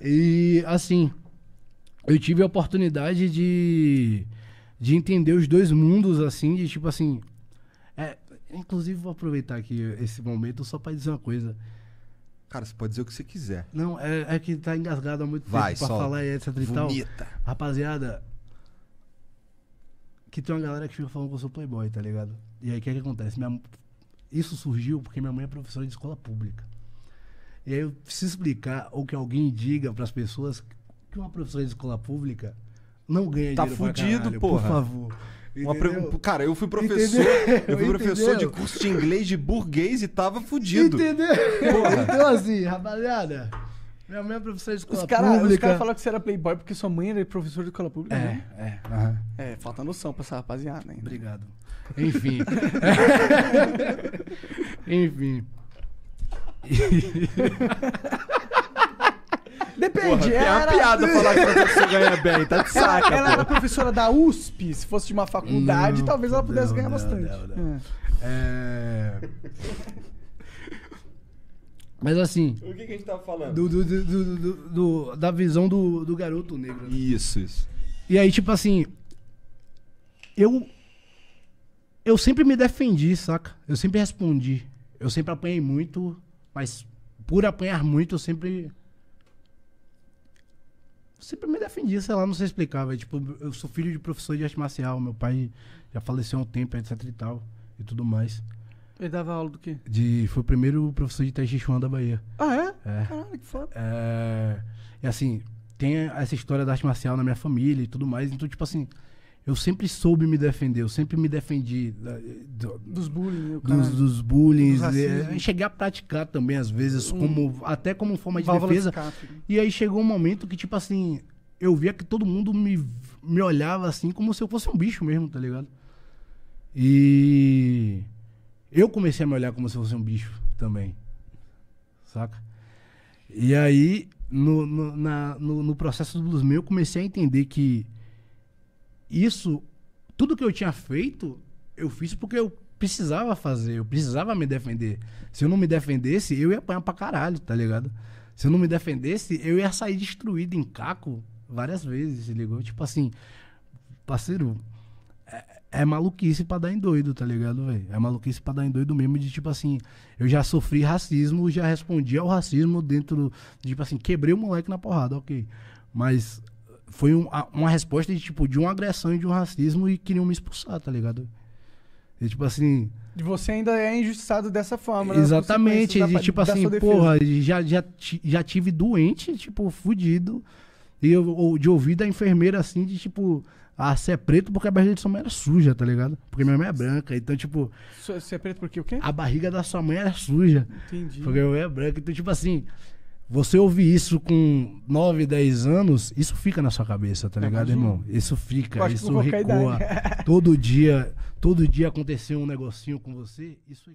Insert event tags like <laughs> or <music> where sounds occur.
e assim, eu tive a oportunidade de, de entender os dois mundos, assim, de tipo assim. É, inclusive, vou aproveitar aqui esse momento só para dizer uma coisa. Cara, você pode dizer o que você quiser. Não, é, é que tá engasgado há muito Vai, tempo pra falar e etc e tal. Rapaziada, que tem uma galera que fica falando que eu sou playboy, tá ligado? E aí o que, é que acontece? Minha, isso surgiu porque minha mãe é professora de escola pública. E aí eu preciso explicar ou que alguém diga para as pessoas que uma professora de escola pública não ganha tá dinheiro fudido, caralho, porra. por favor. Pre... Cara, eu fui professor. Entendeu? Eu fui professor Entendeu? de curso de inglês de burguês e tava fudido. Entendeu? Porra. Então assim, rapaziada. Minha mãe é professora de escola os cara, pública. Os caras falaram que você era playboy porque sua mãe era professora de escola pública, é, né? É, uhum. é. falta noção pra essa rapaziada ainda. Obrigado. Enfim. <laughs> <laughs> Enfim. <laughs> Depende, Porra, é uma piada falar que você ganha bem, tá de saca. Ela, ela era professora da USP, se fosse de uma faculdade, não, hum, talvez ela pudesse não, ganhar não, bastante. É. é. Mas assim. O que, que a gente tava falando? Do, do, do, do, da visão do, do garoto negro. Né? Isso, isso. E aí, tipo assim. Eu. Eu sempre me defendi, saca? Eu sempre respondi. Eu sempre apanhei muito. Mas por apanhar muito, eu sempre. Sempre me defendia, sei lá, não sei explicar, Tipo, eu sou filho de professor de arte marcial. Meu pai já faleceu há um tempo, etc e tal. E tudo mais. Ele dava aula do quê? De, foi o primeiro professor de Tai Chuan da Bahia. Ah, é? é. Caralho, que foda. É, e assim, tem essa história da arte marcial na minha família e tudo mais. Então, tipo assim, eu sempre soube me defender, eu sempre me defendi da, né, do, dos bullying, né, dos, dos bullying, dos é, né? cheguei a praticar também às vezes um, como até como forma de defesa. De e aí chegou um momento que tipo assim, eu via que todo mundo me, me olhava assim como se eu fosse um bicho mesmo, tá ligado? E eu comecei a me olhar como se eu fosse um bicho também. Saca? E aí no, no, na, no, no processo do blues meu, eu comecei a entender que isso, tudo que eu tinha feito, eu fiz porque eu precisava fazer, eu precisava me defender. Se eu não me defendesse, eu ia apanhar pra caralho, tá ligado? Se eu não me defendesse, eu ia sair destruído em caco várias vezes, se ligou? Tipo assim, parceiro, é, é maluquice pra dar em doido, tá ligado, velho? É maluquice pra dar em doido mesmo, de tipo assim, eu já sofri racismo, já respondi ao racismo dentro, de, tipo assim, quebrei o moleque na porrada, ok. Mas foi um, a, uma resposta de tipo de uma agressão e de um racismo e queriam me expulsar, tá ligado? E tipo assim. E você ainda é injustiçado dessa forma, né? Exatamente. De, tipo da assim, porra, já, já, já tive doente, tipo, fudido. E eu, ou, de ouvir da enfermeira assim, de tipo, ah, você é preto porque a barriga de sua mãe era suja, tá ligado? Porque minha mãe é branca. Então, tipo. Você é preto porque o quê? A barriga da sua mãe era suja. Entendi. Porque minha mãe é branca. Então, tipo assim, você ouvir isso com 9, 10 anos, isso fica na sua cabeça, tá ligado, Imagina. irmão? Isso fica, isso recua. <laughs> Todo dia, todo dia aconteceu um negocinho com você, isso